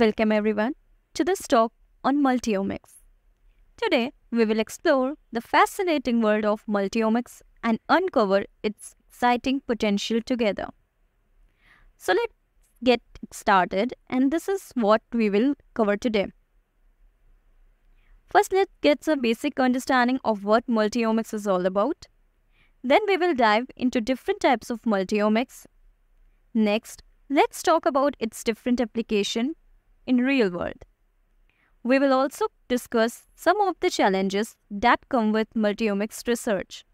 Welcome everyone to this talk on multiomics. Today, we will explore the fascinating world of multiomics and uncover its exciting potential together. So let's get started and this is what we will cover today. First, let's get some basic understanding of what multiomics is all about. Then we will dive into different types of multiomics. Next, let's talk about its different application in real world. We will also discuss some of the challenges that come with multiomics research.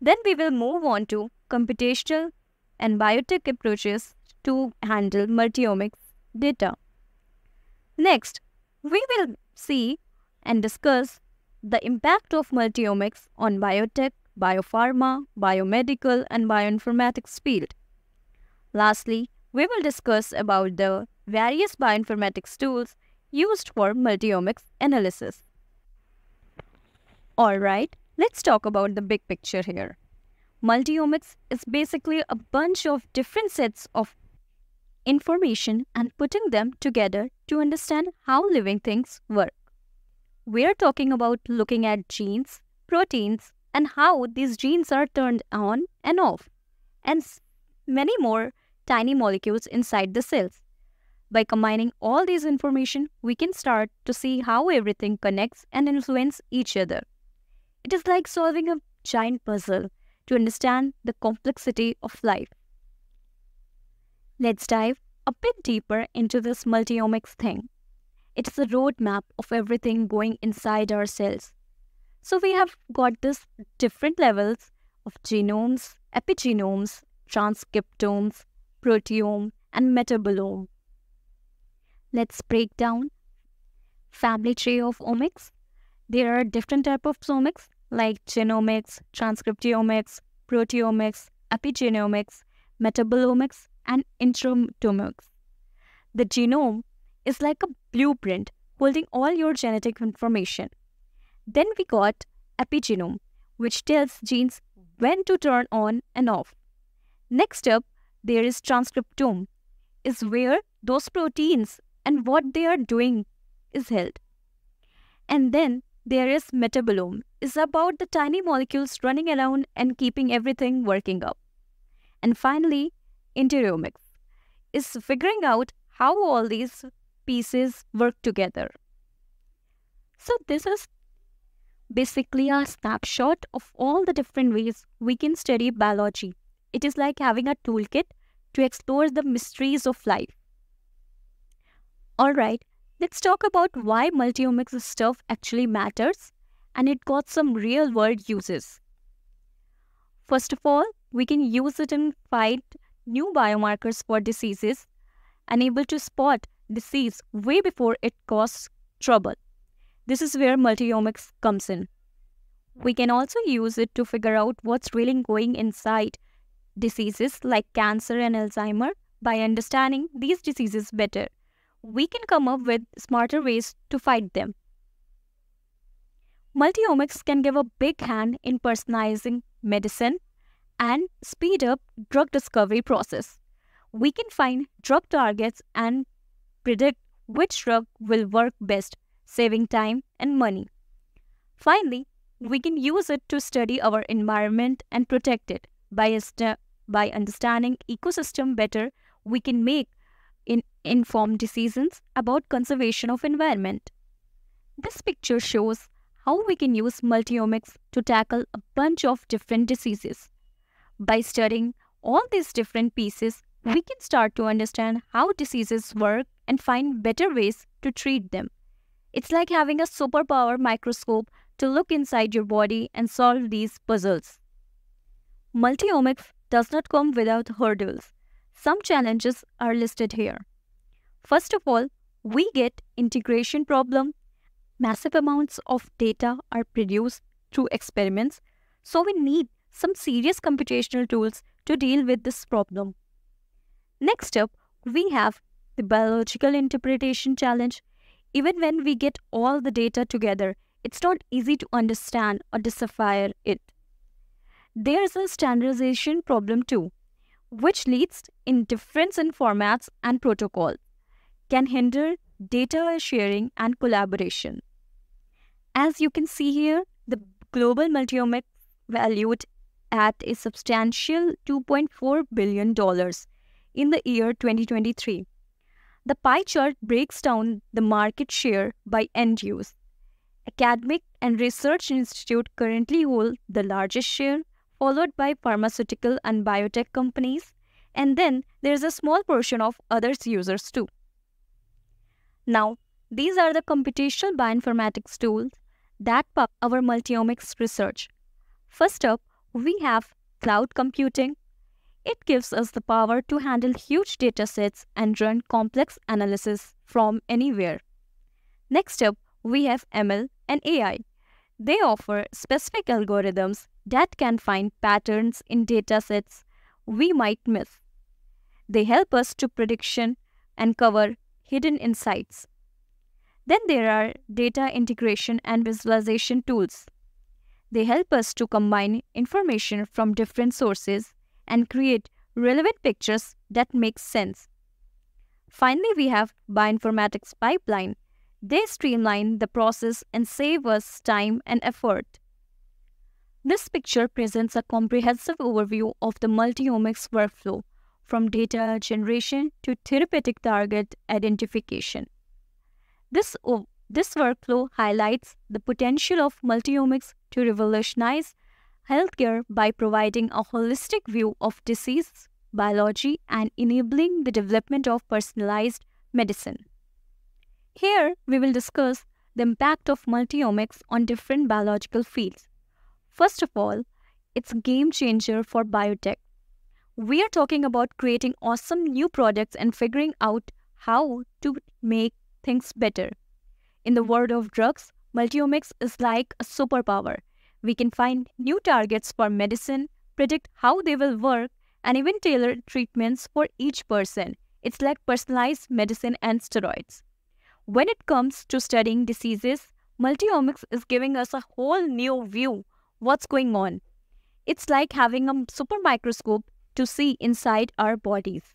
Then we will move on to computational and biotech approaches to handle multiomics data. Next, we will see and discuss the impact of multiomics on biotech, biopharma, biomedical and bioinformatics field. Lastly, we will discuss about the various bioinformatics tools used for multiomics analysis. Alright, let's talk about the big picture here. Multiomics is basically a bunch of different sets of information and putting them together to understand how living things work. We are talking about looking at genes, proteins, and how these genes are turned on and off, and many more tiny molecules inside the cells. By combining all these information, we can start to see how everything connects and influences each other. It is like solving a giant puzzle to understand the complexity of life. Let's dive a bit deeper into this multiomics thing. It's the roadmap of everything going inside our cells. So we have got this different levels of genomes, epigenomes, transcriptomes, proteome, and metabolome. Let's break down family tree of omics. There are different type of omics like genomics, transcriptomics, proteomics, epigenomics, metabolomics, and intratomics. The genome is like a blueprint holding all your genetic information. Then we got epigenome, which tells genes when to turn on and off. Next up, there is transcriptome, is where those proteins and what they are doing is held. And then there is metabolome, is about the tiny molecules running around and keeping everything working up. And finally, interiomics is figuring out how all these pieces work together. So this is basically a snapshot of all the different ways we can study biology. It is like having a toolkit to explore the mysteries of life. Alright, let's talk about why multiomics stuff actually matters and it got some real world uses. First of all, we can use it in fight new biomarkers for diseases and able to spot disease way before it causes trouble. This is where multiomics comes in. We can also use it to figure out what's really going inside diseases like cancer and Alzheimer by understanding these diseases better we can come up with smarter ways to fight them. Multiomics can give a big hand in personalizing medicine and speed up drug discovery process. We can find drug targets and predict which drug will work best, saving time and money. Finally, we can use it to study our environment and protect it. By, by understanding ecosystem better, we can make informed decisions about conservation of environment. This picture shows how we can use multiomics to tackle a bunch of different diseases. By studying all these different pieces, we can start to understand how diseases work and find better ways to treat them. It's like having a superpower microscope to look inside your body and solve these puzzles. Multiomics does not come without hurdles. Some challenges are listed here. First of all, we get integration problem. Massive amounts of data are produced through experiments. So we need some serious computational tools to deal with this problem. Next up, we have the biological interpretation challenge. Even when we get all the data together, it's not easy to understand or decipher it. There's a standardization problem too, which leads in difference in formats and protocols can hinder data sharing and collaboration. As you can see here, the global multiomic valued at a substantial $2.4 billion in the year 2023. The pie chart breaks down the market share by end use. Academic and research institute currently hold the largest share, followed by pharmaceutical and biotech companies, and then there's a small portion of others users too. Now, these are the computational bioinformatics tools that pop our multiomics research. First up, we have cloud computing. It gives us the power to handle huge datasets and run complex analysis from anywhere. Next up, we have ML and AI. They offer specific algorithms that can find patterns in datasets we might miss. They help us to prediction and cover hidden insights. Then there are data integration and visualization tools. They help us to combine information from different sources and create relevant pictures that make sense. Finally, we have Bioinformatics Pipeline. They streamline the process and save us time and effort. This picture presents a comprehensive overview of the multiomics workflow from data generation to therapeutic target identification. This, this workflow highlights the potential of multiomics to revolutionize healthcare by providing a holistic view of disease, biology, and enabling the development of personalized medicine. Here, we will discuss the impact of multiomics on different biological fields. First of all, it's a game changer for biotech we are talking about creating awesome new products and figuring out how to make things better. In the world of drugs, multiomics is like a superpower. We can find new targets for medicine, predict how they will work, and even tailor treatments for each person. It's like personalized medicine and steroids. When it comes to studying diseases, multiomics is giving us a whole new view what's going on. It's like having a super microscope to see inside our bodies.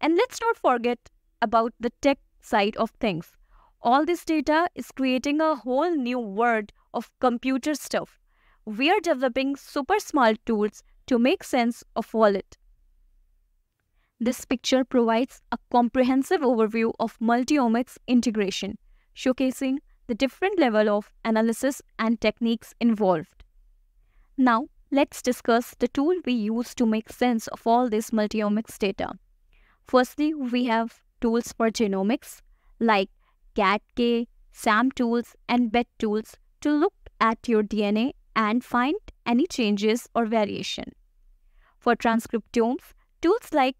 And let's not forget about the tech side of things. All this data is creating a whole new world of computer stuff. We are developing super small tools to make sense of all it. This picture provides a comprehensive overview of multiomics integration, showcasing the different level of analysis and techniques involved. Now, Let's discuss the tool we use to make sense of all this multiomics data. Firstly, we have tools for genomics like CatK, SAM tools, and BET tools to look at your DNA and find any changes or variation. For transcriptomes, tools like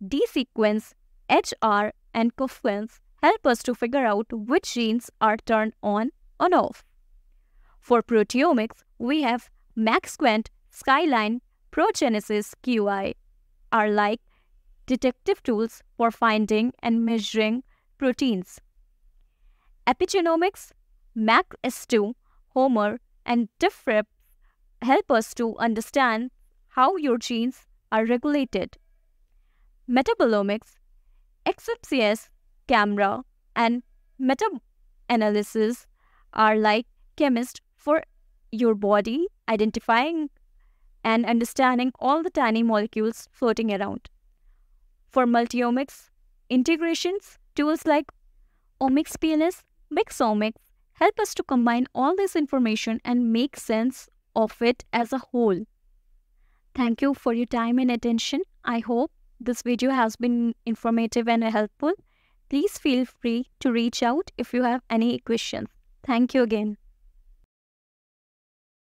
dSequence, HR, and Coference help us to figure out which genes are turned on or off. For proteomics, we have Maxquant, Skyline, ProGenesis QI are like detective tools for finding and measuring proteins. Epigenomics, MacS2, Homer, and DiffRep help us to understand how your genes are regulated. Metabolomics, XFCS, camera, and meta analysis are like chemists for your body, identifying and understanding all the tiny molecules floating around. For multiomics, integrations, tools like Omics PLS, Mixomics help us to combine all this information and make sense of it as a whole. Thank you for your time and attention. I hope this video has been informative and helpful. Please feel free to reach out if you have any questions. Thank you again.